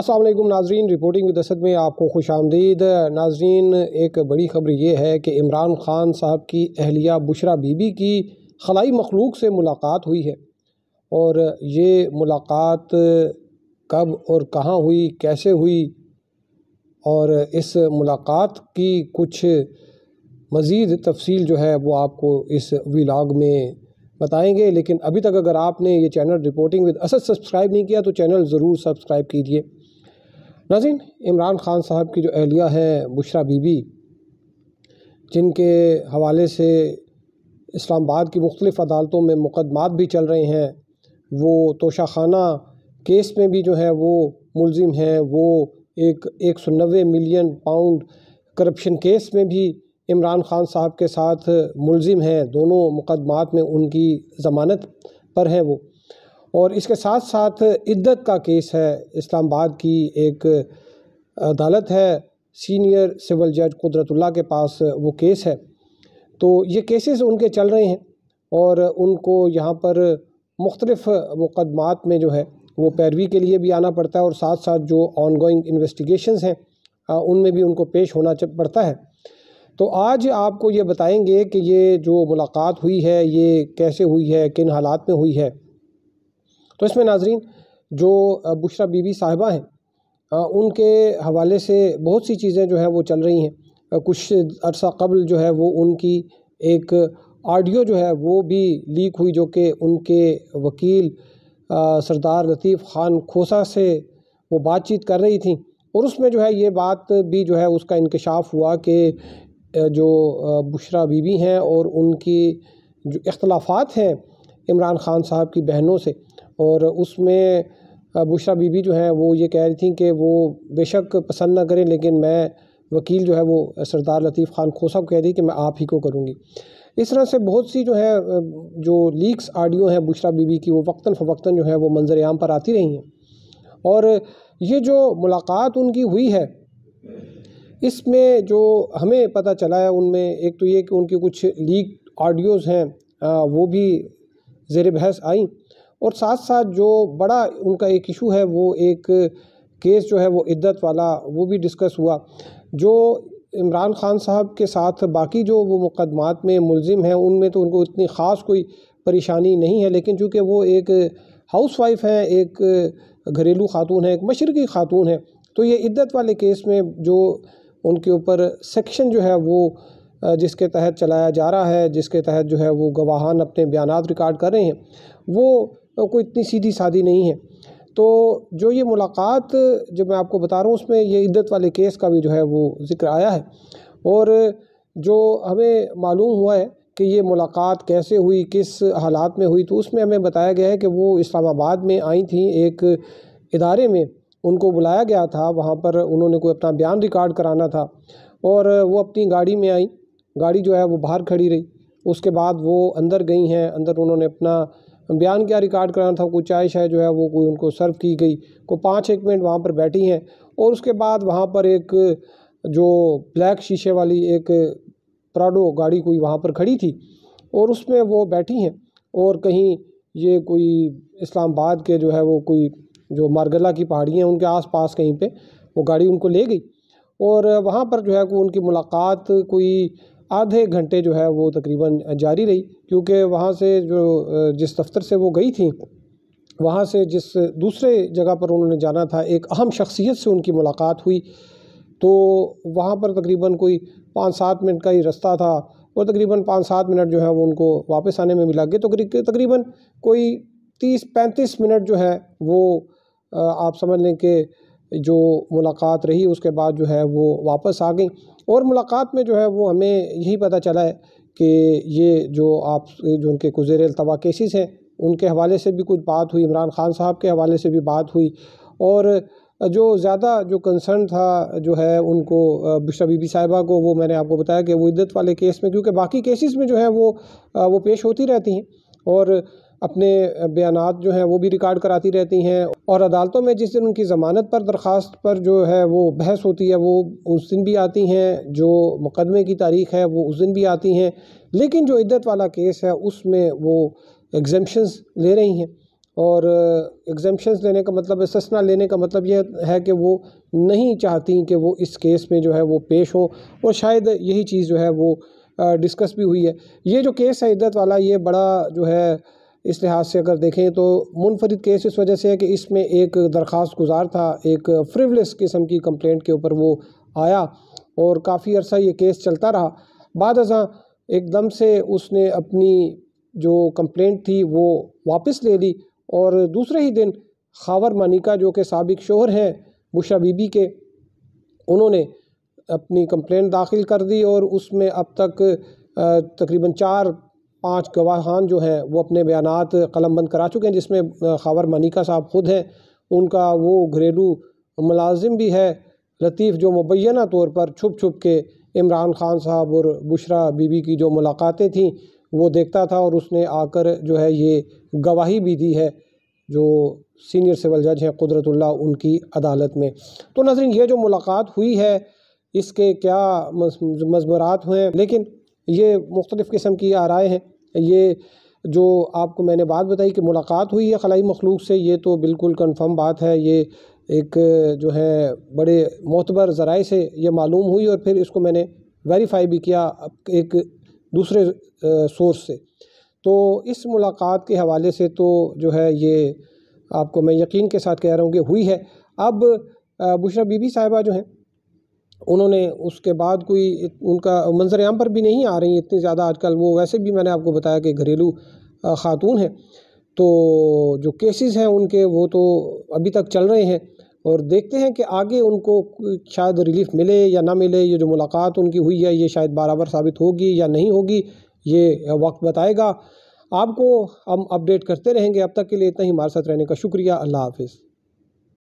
असलम नाजरीन रिपोर्टिंग की दसत में आपको खुश आमदीद नाजरीन एक बड़ी खबर ये है कि इमरान ख़ान साहब की अहलिया बुशरा बीबी की खलाई मखलूक से मुलाकात हुई है और ये मुलाकात कब और कहाँ हुई कैसे हुई और इस मुलाकात की कुछ मज़ीद तफसील जो है वो आपको इस विलाग में बताएंगे लेकिन अभी तक अगर आपने ये channel reporting with Asad subscribe नहीं किया तो चैनल ज़रूर सब्सक्राइब कीजिए नाजिन इमरान ख़ान साहब की जो अहलिया है बुशरा बीबी जिनके हवाले से इस्लामाबाद की मुख्तलिफ़ अदालतों में मुकदमात भी चल रहे हैं वो तोशाखाना केस में भी जो है वो मुलजिम हैं वो एक एक सौ नबे मिलियन पाउंड करप्शन केस में भी इमरान ख़ान साहब के साथ मुलजिम हैं दोनों मुकदमात में उनकी ज़मानत पर हैं वो और इसके साथ साथ इद्दत का केस है इस्लामाबाद की एक अदालत है सीनियर सिविल जज कुदरतुल्ला के पास वो केस है तो ये केसेस उनके चल रहे हैं और उनको यहाँ पर मुख्तलफ़ मुकदमात में जो है वो पैरवी के लिए भी आना पड़ता है और साथ साथ जो ऑन गोइंग इन्वेस्टिगेशंस हैं उनमें भी उनको पेश होना पड़ता है तो आज आपको ये बताएंगे कि ये जो मुलाकात हुई है ये कैसे हुई है किन हालात में हुई है तो इसमें नाजरीन जो बुशरा बीबी साहिबा हैं उनके हवाले से बहुत सी चीज़ें जो हैं वो चल रही हैं कुछ अरसा कबल जो है वो उनकी एक ऑडियो जो है वो भी लीक हुई जो कि उनके वकील सरदार लतीफ़ ख़ान खोसा से वो बातचीत कर रही थी और उसमें जो है ये बात भी जो है उसका इंकशाफ हुआ कि जो बुशरा बीबी हैं और उनकी जो इख्तलाफात हैं इमरान ख़ान साहब की बहनों से और उसमें बुशरा बीबी जो हैं वो ये कह रही थी कि वो बेशक पसंद ना करें लेकिन मैं वकील जो है वो सरदार लतीफ़ ख़ान खोसा को कह दी कि मैं आप ही को करूँगी इस तरह से बहुत सी जो है जो लीक्स आडियो हैं बुशरा बीबी की वो वक्ता फ़वक्ता जो है वो मंजर आम पर आती रही हैं और ये जो मुलाकात उनकी हुई है इसमें जो हमें पता चला है उनमें एक तो ये कि उनकी कुछ लीक ऑडियोज़ हैं वो भी जेर बहस आई और साथ साथ जो बड़ा उनका एक इशू है वो एक केस जो है वो इद्दत वाला वो भी डिस्कस हुआ जो इमरान खान साहब के साथ बाकी जो वो मुकदमात में मुलजिम हैं उनमें तो उनको इतनी ख़ास कोई परेशानी नहीं है लेकिन चूँकि वो एक हाउस वाइफ हैं एक घरेलू खातून है एक मशरक़ी खातून है तो ये इद्दत वाले केस में जो उनके ऊपर सेक्शन जो है वो जिसके तहत चलाया जा रहा है जिसके तहत जो है वो गवाहान अपने बयान रिकॉर्ड कर रहे हैं वो कोई इतनी सीधी सादी नहीं है तो जो ये मुलाकात जो मैं आपको बता रहा हूँ उसमें ये इद्दत वाले केस का भी जो है वो ज़िक्र आया है और जो हमें मालूम हुआ है कि ये मुलाकात कैसे हुई किस हालात में हुई तो उसमें हमें बताया गया है कि वो इस्लामाबाद में आई थी एक इदारे में उनको बुलाया गया था वहाँ पर उन्होंने कोई अपना बयान रिकॉर्ड कराना था और वो अपनी गाड़ी में आई गाड़ी जो है वो बाहर खड़ी रही उसके बाद वो अंदर गई हैं अंदर उन्होंने अपना बयान क्या रिकॉर्ड कराना था कोई चाय शाय जो है वो कोई उनको सर्व की गई को पाँच एक मिनट वहाँ पर बैठी हैं और उसके बाद वहाँ पर एक जो ब्लैक शीशे वाली एक प्राडो गाड़ी कोई वहाँ पर खड़ी थी और उसमें वो बैठी हैं और कहीं ये कोई इस्लामाबाद के जो है वो कोई जो मारगला की पहाड़ी हैं उनके आसपास कहीं पे वो गाड़ी उनको ले गई और वहाँ पर जो है को उनकी मुलाकात कोई आधे घंटे जो है वो तकरीबन जारी रही क्योंकि वहाँ से जो जिस दफ्तर से वो गई थी वहाँ से जिस दूसरे जगह पर उन्होंने जाना था एक अहम शख्सियत से उनकी मुलाकात हुई तो वहाँ पर तकरीबन कोई पाँच सात मिनट का ही रास्ता था और तकरीबन पाँच सात मिनट जो है वो उनको वापस आने में मिला गया तो तकरीबन कोई तीस पैंतीस मिनट जो है वो आप समझ लें कि जो मुलाकात रही उसके बाद जो है वो वापस आ गई और मुलाकात में जो है वो हमें यही पता चला है कि ये जो आप जो उनके गुजर अलतवा केसेस हैं उनके हवाले से भी कुछ बात हुई इमरान खान साहब के हवाले से भी बात हुई और जो ज़्यादा जो कंसर्न था जो है उनको बिशा बीबी साहिबा को वो मैंने आपको बताया कि वो इद्दत वाले केस में क्योंकि बाकी केसेस में जो है वो वो पेश होती रहती हैं और अपने बयान जो हैं वो भी रिकॉर्ड कराती रहती हैं और अदालतों में जिस दिन उनकी ज़मानत पर दरख्वास्त पर जो है वो बहस होती है वो उस दिन भी आती हैं जो मुकदमे की तारीख़ है वो उस दिन भी आती हैं लेकिन जो इद्दत वाला केस है उसमें वो एग्जम्पन्स ले रही हैं और एग्जम्पन्स लेने का मतलब ससना लेने का मतलब यह है कि वो नहीं चाहती कि वो इस केस में जो है वो पेश हो और शायद यही चीज़ जो है वो डिस्कस भी हुई है ये जो केस है इद्दत वाला ये बड़ा जो है इस लिहाज से अगर देखें तो मुनफरद केस इस वजह से है कि इसमें एक दरख्वास्त गुजार था एक फ्रिवलेस किस्म की कंप्लेंट के ऊपर वो आया और काफ़ी अरसा ये केस चलता रहा बाद अजा एकदम से उसने अपनी जो कंप्लेंट थी वो वापस ले ली और दूसरे ही दिन खावर मनिका जो कि सबक शोहर हैं बुशा बीबी के उन्होंने अपनी कंप्लेंट दाखिल कर दी और उसमें अब तक तकरीबन चार पाँच गवाहान जो हैं वो अपने बयान कलम बंद करा चुके हैं जिसमें खावर मनिका साहब खुद हैं उनका वो घरेलू मुलाजिम भी है लतीफ़ जो मुबैना तौर पर छुप छुप के इमरान खान साहब और बुशरा बीबी की जो मुलाकातें थीं वो देखता था और उसने आकर जो है ये गवाही भी दी है जो सीनियर सिविल जज हैं कुदरतुल्ला उनकी अदालत में तो नजर ये जो मुलाकात हुई है इसके क्या मजमरात हुए लेकिन ये मुख्तलिफ़ किस्म की आराय हैं ये जो आपको मैंने बात बताई कि मुलाकात हुई है खलाई मखलूक से ये तो बिल्कुल कन्फर्म बात है ये एक जो है बड़े मोतबर ज़राए से ये मालूम हुई और फिर इसको मैंने वेरीफाई भी किया एक दूसरे सोर्स से तो इस मुलाकात के हवाले से तो जो है ये आपको मैं यकीन के साथ कह रहा हूँ कि हुई है अब बुशरा बीबी साहिबा जो हैं उन्होंने उसके बाद कोई उनका आम पर भी नहीं आ रही इतनी ज़्यादा आजकल वो वैसे भी मैंने आपको बताया कि घरेलू ख़ातून हैं तो जो केसेस हैं उनके वो तो अभी तक चल रहे हैं और देखते हैं कि आगे उनको शायद रिलीफ मिले या ना मिले ये जो मुलाकात उनकी हुई है ये शायद बराबर साबित होगी या नहीं होगी ये वक्त बताएगा आपको हम अपडेट करते रहेंगे अब तक के लिए इतना ही हमारे साथ रहने का शुक्रिया अल्लाह हाफिज़